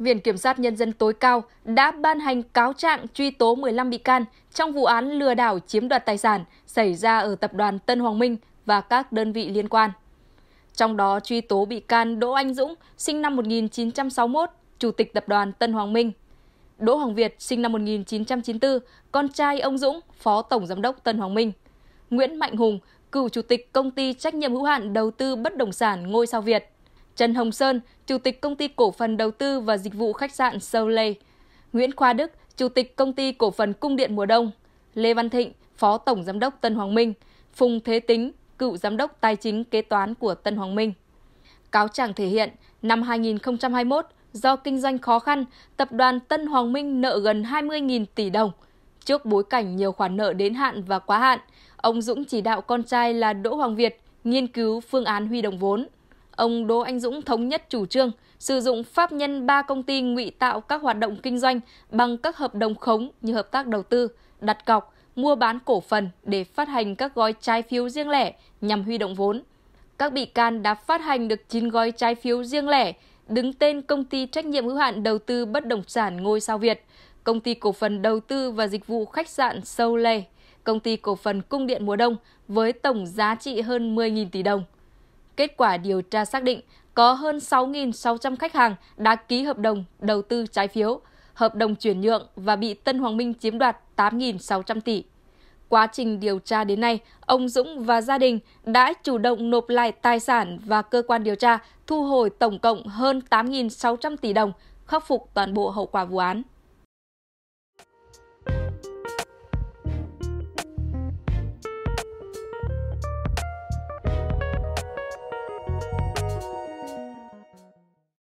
Viện Kiểm sát Nhân dân tối cao đã ban hành cáo trạng truy tố 15 bị can trong vụ án lừa đảo chiếm đoạt tài sản xảy ra ở Tập đoàn Tân Hoàng Minh và các đơn vị liên quan. Trong đó truy tố bị can Đỗ Anh Dũng, sinh năm 1961, Chủ tịch Tập đoàn Tân Hoàng Minh. Đỗ Hoàng Việt, sinh năm 1994, con trai ông Dũng, Phó Tổng Giám đốc Tân Hoàng Minh. Nguyễn Mạnh Hùng, cựu Chủ tịch Công ty Trách nhiệm hữu hạn Đầu tư Bất động sản Ngôi sao Việt. Trần Hồng Sơn, Chủ tịch Công ty Cổ phần Đầu tư và Dịch vụ Khách sạn Soleil, Nguyễn Khoa Đức, Chủ tịch Công ty Cổ phần Cung điện Mùa Đông, Lê Văn Thịnh, Phó Tổng Giám đốc Tân Hoàng Minh, Phùng Thế Tính, Cựu Giám đốc Tài chính Kế toán của Tân Hoàng Minh. Cáo trạng thể hiện, năm 2021, do kinh doanh khó khăn, tập đoàn Tân Hoàng Minh nợ gần 20.000 tỷ đồng. Trước bối cảnh nhiều khoản nợ đến hạn và quá hạn, ông Dũng chỉ đạo con trai là Đỗ Hoàng Việt nghiên cứu phương án huy động vốn ông Đỗ Anh Dũng thống nhất chủ trương sử dụng pháp nhân ba công ty ngụy tạo các hoạt động kinh doanh bằng các hợp đồng khống như hợp tác đầu tư, đặt cọc, mua bán cổ phần để phát hành các gói trái phiếu riêng lẻ nhằm huy động vốn. Các bị can đã phát hành được 9 gói trái phiếu riêng lẻ đứng tên công ty trách nhiệm hữu hạn đầu tư bất động sản Ngôi Sao Việt, công ty cổ phần đầu tư và dịch vụ khách sạn Soleil, công ty cổ phần cung điện mùa đông với tổng giá trị hơn 10.000 tỷ đồng. Kết quả điều tra xác định có hơn 6.600 khách hàng đã ký hợp đồng đầu tư trái phiếu, hợp đồng chuyển nhượng và bị Tân Hoàng Minh chiếm đoạt 8.600 tỷ. Quá trình điều tra đến nay, ông Dũng và gia đình đã chủ động nộp lại tài sản và cơ quan điều tra thu hồi tổng cộng hơn 8.600 tỷ đồng, khắc phục toàn bộ hậu quả vụ án.